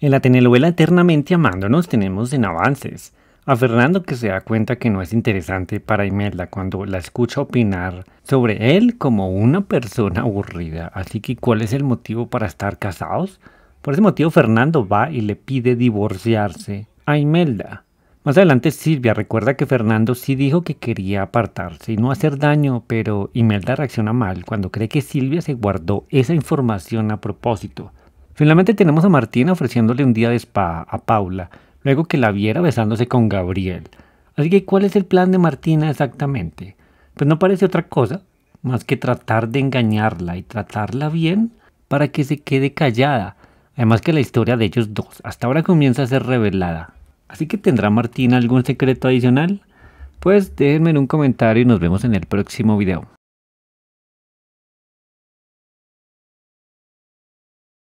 En la telenovela Eternamente Amándonos tenemos en avances a Fernando que se da cuenta que no es interesante para Imelda cuando la escucha opinar sobre él como una persona aburrida. Así que ¿cuál es el motivo para estar casados? Por ese motivo Fernando va y le pide divorciarse a Imelda. Más adelante Silvia recuerda que Fernando sí dijo que quería apartarse y no hacer daño, pero Imelda reacciona mal cuando cree que Silvia se guardó esa información a propósito. Finalmente tenemos a Martina ofreciéndole un día de spa a Paula, luego que la viera besándose con Gabriel. Así que, ¿cuál es el plan de Martina exactamente? Pues no parece otra cosa más que tratar de engañarla y tratarla bien para que se quede callada. Además que la historia de ellos dos hasta ahora comienza a ser revelada. Así que ¿tendrá Martina algún secreto adicional? Pues déjenme en un comentario y nos vemos en el próximo video.